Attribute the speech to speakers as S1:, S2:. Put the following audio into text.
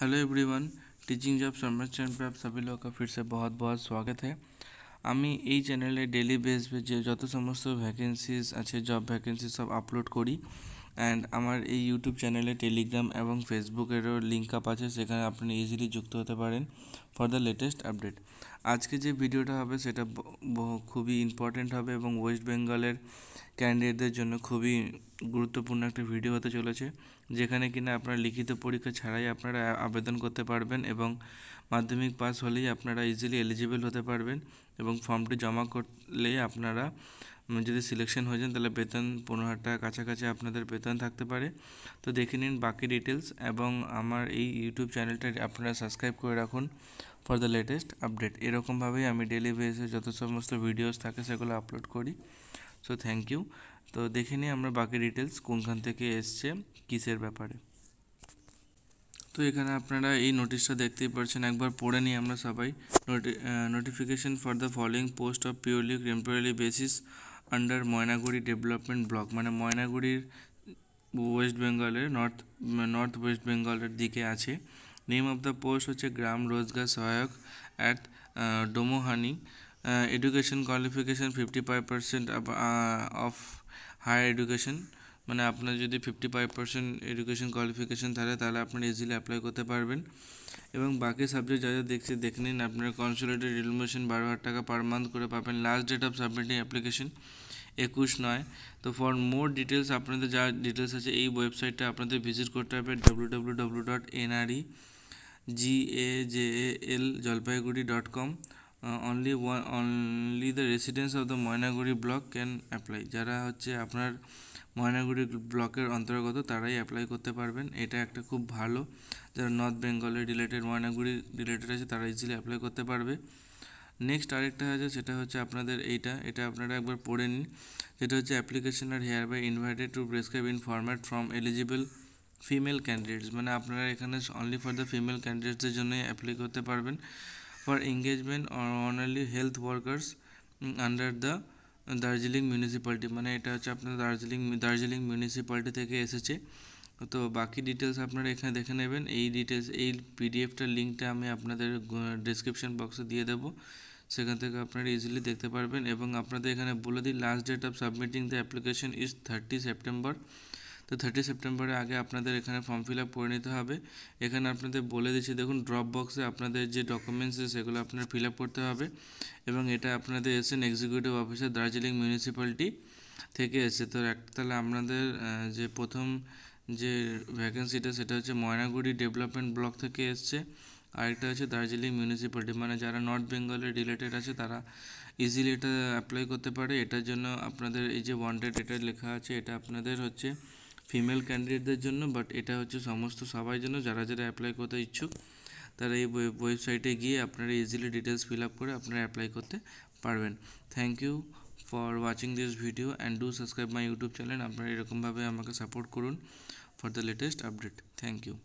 S1: hello everyone teaching job Samrat channel पे आप सभी लोगों का फिर से बहुत बहुत স্বাগত है আমি এই চ্যানেলে ডেলি বেসবে যে যত সমস্ত ভ্যাকেন্সিজ আছে জব ভ্যাকেন্সি সব আপলোড করি অ্যান্ড আমার এই ইউটিউব চ্যানেলে টেলিগ্রাম এবং ফেসবুকেরও লিঙ্ক আপ আছে সেখানে আপনি ইজিলি যুক্ত হতে পারেন ফর দ্য লেটেস্ট আপডেট আজকে যে ভিডিওটা হবে সেটা খুবই ইম্পর্ট্যান্ট হবে এবং ওয়েস্ট বেঙ্গলের ক্যান্ডিডেটদের জন্য খুবই গুরুত্বপূর্ণ একটা ভিডিও হতে চলেছে যেখানে কিনা আপনারা লিখিত পরীক্ষা ছাড়াই আপনারা আবেদন করতে পারবেন এবং মাধ্যমিক পাস হলেই আপনারা ইজিলি এলিজিবল হতে পারবেন এবং ফর্মটি জমা করলে আপনারা যদি সিলেকশন হয়ে যান তাহলে বেতন পনেরো হাজার টাকা কাছাকাছি আপনাদের বেতন থাকতে পারে তো দেখে নিন বাকি ডিটেলস এবং আমার এই ইউটিউব চ্যানেলটা আপনারা সাবস্ক্রাইব করে রাখুন ফর দ্য লেটেস্ট আপডেট এরকমভাবেই আমি ডেলি বেসে যত সমস্ত ভিডিওস থাকে সেগুলো আপলোড করি সো থ্যাংক ইউ তো দেখে নিই আমরা বাকি ডিটেলস কোনখান থেকে এসছে কিসের ব্যাপারে তো এখানে আপনারা এই নোটিশটা দেখতেই পারছেন একবার পড়ে নিই আমরা সবাই notification for the following post of purely temporary basis under Maynaguri development block মানে ময়নাগুড়ির ওয়েস্ট বেঙ্গলের নর্থ নর্থ ওয়েস্ট বেঙ্গলের দিকে আছে নেম অফ দ্য পোস্ট হচ্ছে গ্রাম রোজগার সহায়ক at Domohani education qualification fifty five percent of higher education মানে আপনার যদি fifty five percent education qualification থাকে তাহলে আপনারা ইজিলি অ্যাপ্লাই করতে পারবেন এবং বাকি সাবজেক্ট যা যা দেখছি দেখে নিন আপনার কনসোলেটেড রিলমেশন বারো হাজার টাকা পার মান্থ করে পাবেন last date of submitting application একুশ নয় তো ফর মোর ডিটেলস আপনাদের যা ডিটেলস আছে এই ওয়েবসাইটটা আপনাদের ভিজিট করতে হবে W W W dot NRE L Jalpaiguri dot com only one only the residence of the Maynaguri block can apply যারা হচ্ছে আপনার ময়নাগুড়ি ব্লকের অন্তর্গত তারাই অ্যাপ্লাই করতে পারবেন এটা একটা খুব ভালো যারা নর্থ বেঙ্গলের রিলেটেড ময়নাগুড়ি রিলেটেড আছে তারা ইজিলি অ্যাপ্লাই করতে পারবে নেক্সট আরেকটা আছে সেটা হচ্ছে আপনাদের এইটা এটা আপনারা একবার পড়ে নিন যেটা হচ্ছে application are hereby invited to prescribe in format from eligible female candidates মানে আপনারা এখানে অনলি ফর দ্য ফিমেল ক্যান্ডিডেটসের জন্যই অ্যাপ্লাই করতে পারবেন for engagement only health workers mm, under the Darjeeling municipality মানে এটা হচ্ছে আপনার দার্জিলিং দার্জিলিং মিউনিসিপ্যালিটি থেকে এসেছে তো বাকি ডিটেলস আপনারা এখানে দেখে নেবেন এই ডিটেলস এই পিডিএফটার লিঙ্কটা আমি আপনাদের ডিসক্রিপশান বক্সে দিয়ে দেবো সেখান থেকে আপনারা ইজিলি দেখতে পারবেন এবং আপনাদের এখানে বলে দিই last date of submitting the application is thirty September তো থার্টি সেপ্টেম্বরের আগে আপনাদের এখানে ফর্ম ফিল আপ করে নিতে হবে এখানে আপনাদের বলে দিচ্ছি দেখুন ড্রপ বক্সে আপনাদের যে ডকুমেন্টস সেগুলো আপনার ফিল আপ করতে হবে এবং এটা আপনাদের এসেন এক্সিকিউটিভ অফিসার দার্জিলিং মিউনিসিপ্যালিটি থেকে এসে তো একটা আপনাদের যে প্রথম যে ভ্যাকেন্সিটা সেটা হচ্ছে ময়নাগুড়ি ডেভেলপমেন্ট ব্লক থেকে এসছে আরেকটা হচ্ছে দার্জিলিং মিউনিসিপ্যালিটি মানে যারা নর্থ বেঙ্গলের রিলেটেড আছে তারা ইজিলি এটা অ্যাপ্লাই করতে পারে এটার জন্য আপনাদের এই যে ওয়ান্টেড এটা লেখা আছে এটা আপনাদের হচ্ছে ফিমেল ক্যান্ডিডেটদের জন্য বাট এটা হচ্ছে সমস্ত সবাই জন্য যারা যারা অ্যাপ্লাই করতে ইচ্ছুক তারা এই ওয়েবসাইটে গিয়ে আপনারা ইজিলি ডিটেলস ফিল আপ করে আপনারা অ্যাপ্লাই করতে পারবেন thank you for watching this video and do subscribe my YouTube channel আপনারা এরকমভাবে আমাকে সাপোর্ট করুন for the latest update thank you